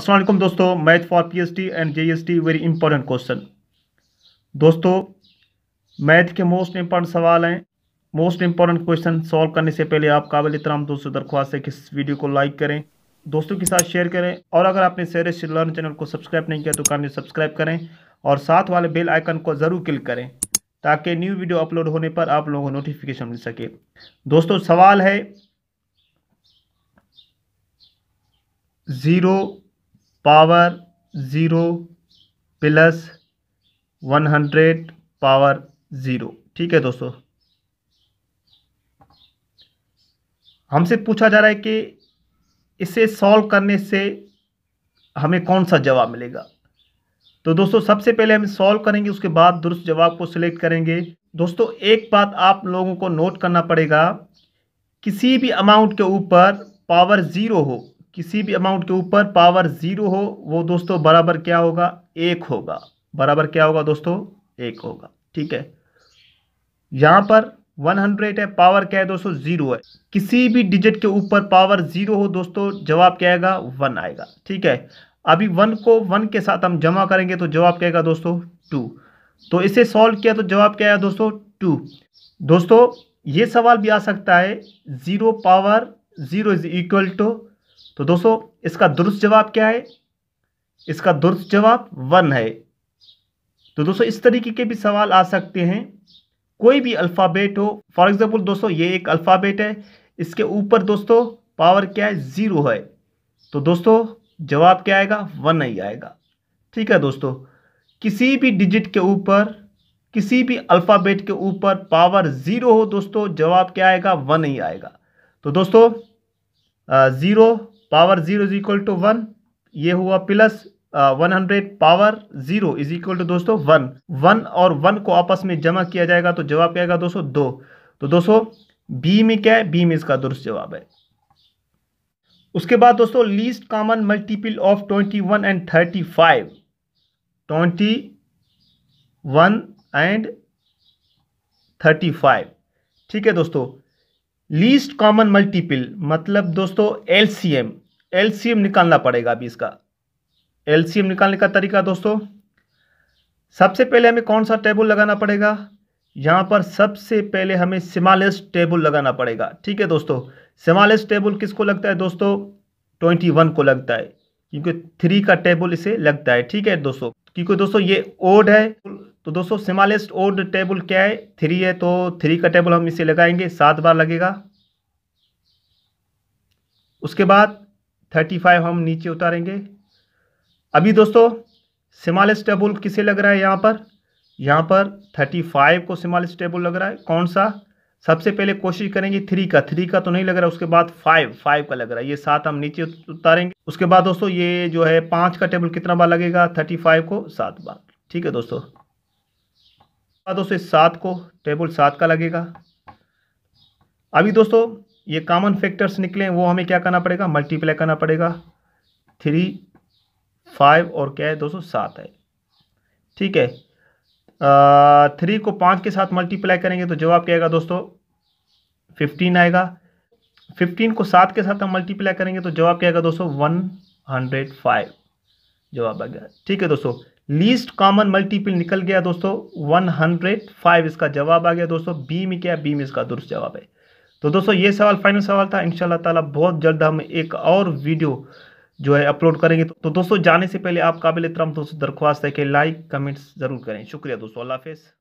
असलम दोस्तों math for P H T and J S T very important question दोस्तों math के most important सवाल हैं मोस्ट इंपॉर्टेंट क्वेश्चन सॉल्व करने से पहले आप काबिल इतराम दोस्तों दरख्वास्त है कि इस वीडियो को लाइक करें दोस्तों के साथ शेयर करें और अगर आपने शेयर लर्न चैनल को सब्सक्राइब नहीं किया तो कामने सब्सक्राइब करें और साथ वाले बेल आइकन को ज़रूर क्लिक करें ताकि न्यू वीडियो अपलोड होने पर आप लोगों को नोटिफिकेशन मिल सके दोस्तों सवाल है zero power zero plus one hundred power zero ठीक है दोस्तों हमसे पूछा जा रहा है कि इसे सॉल्व करने से हमें कौन सा जवाब मिलेगा तो दोस्तों सबसे पहले हम सॉल्व करेंगे उसके बाद दुरुस्त जवाब को सिलेक्ट करेंगे दोस्तों एक बात आप लोगों को नोट करना पड़ेगा किसी भी अमाउंट के ऊपर पावर ज़ीरो हो किसी भी अमाउंट के ऊपर पावर ज़ीरो हो वो दोस्तों बराबर क्या होगा एक होगा बराबर क्या होगा दोस्तों एक होगा ठीक है यहां पर 100 है पावर क्या है दोस्तों ज़ीरो है किसी भी डिजिट के ऊपर पावर ज़ीरो हो दोस्तों जवाब क्या आएगा वन आएगा ठीक है अभी वन को वन के साथ हम जमा करेंगे तो जवाब क्या आएगा दोस्तों टू तो इसे सॉल्व किया तो जवाब क्या आया दोस्तों टू दोस्तों ये सवाल भी आ सकता है zero power zero is equal to तो दोस्तों इसका दुरुस्त जवाब क्या है इसका दुरुस्त जवाब वन है तो दोस्तों इस तरीके के भी सवाल आ सकते हैं कोई भी अल्फ़ाबेट हो फॉर एग्ज़ाम्पल दोस्तों ये एक अल्फ़ाबेट है इसके ऊपर दोस्तों पावर क्या है ज़ीरो है तो दोस्तों जवाब क्या आएगा वन नहीं आएगा ठीक है दोस्तों किसी भी डिजिट के ऊपर किसी भी अल्फ़ाबेट के ऊपर पावर ज़ीरो हो दोस्तों जवाब क्या आएगा वन नहीं आएगा तो दोस्तों zero power zero is equal to one ये हुआ plus one hundred power zero is equal to दोस्तों वन वन और वन को आपस में जमा किया जाएगा तो जवाब क्या आएगा दोस्तों दो तो दोस्तों बी में क्या है बी में इसका दुरुस्त जवाब है उसके बाद दोस्तों least common multiple of twenty one and thirty five twenty one and thirty five ठीक है दोस्तों लीस्ट कॉमन मल्टीपल मतलब दोस्तों एलसीएम एलसीएम निकालना पड़ेगा अभी इसका एलसीएम निकालने का तरीका दोस्तों सबसे पहले हमें कौन सा टेबल लगाना पड़ेगा यहाँ पर सबसे पहले हमें सिमालेस्ट टेबल लगाना पड़ेगा ठीक है दोस्तों सिमालेस्ट टेबल किसको लगता है दोस्तों ट्वेंटी वन को लगता है क्योंकि थ्री का टेबल इसे लगता है ठीक है दोस्तों क्योंकि दोस्तों ये ओड है तो दोस्तों सिमालेस्ट ओड टेबल क्या है थ्री है तो थ्री का टेबल हम इसे लगाएंगे सात बार लगेगा उसके बाद थर्टी फाइव हम नीचे उतारेंगे अभी दोस्तों सिमालेस्ट टेबल किसे लग रहा है यहाँ पर यहाँ पर थर्टी फाइव को सिमालेस्ट टेबल लग रहा है कौन सा सबसे पहले कोशिश करेंगे थ्री का थ्री का तो नहीं लग रहा उसके बाद फाइव फाइव का लग रहा है ये सात हम नीचे उतारेंगे उसके बाद दोस्तों ये जो है पाँच का टेबल कितना बार लगेगा थर्टी फाइव को सात बार ठीक है दोस्तों दोस्तों इस सात को टेबल सात का लगेगा अभी दोस्तों ये कॉमन फैक्टर्स निकले वो हमें क्या करना पड़ेगा मल्टीप्लाई करना पड़ेगा थ्री फाइव और क्या है दोस्तों सात है ठीक है थ्री को पाँच के साथ मल्टीप्लाई करेंगे तो जवाब क्या आएगा दोस्तों फिफ्टीन आएगा फिफ्टीन को सात के साथ हम मल्टीप्लाई करेंगे तो जवाब क्या आएगा दोस्तों वन हंड्रेड फाइव जवाब आ गया ठीक है दोस्तों लीस्ट कॉमन मल्टीपल निकल गया दोस्तों 105 इसका जवाब आ गया दोस्तों बी में क्या बी में इसका दुरुस्त जवाब है तो दोस्तों ये सवाल फाइनल सवाल था इनशाला ताला बहुत जल्द हम एक और वीडियो जो है अपलोड करेंगे तो दोस्तों जाने से पहले आप काबिल इतराम दोस्तों दरख्वास्त है कि लाइक कमेंट्स ज़रूर करें शुक्रिया दोस्तों अल्लाह हाफिज़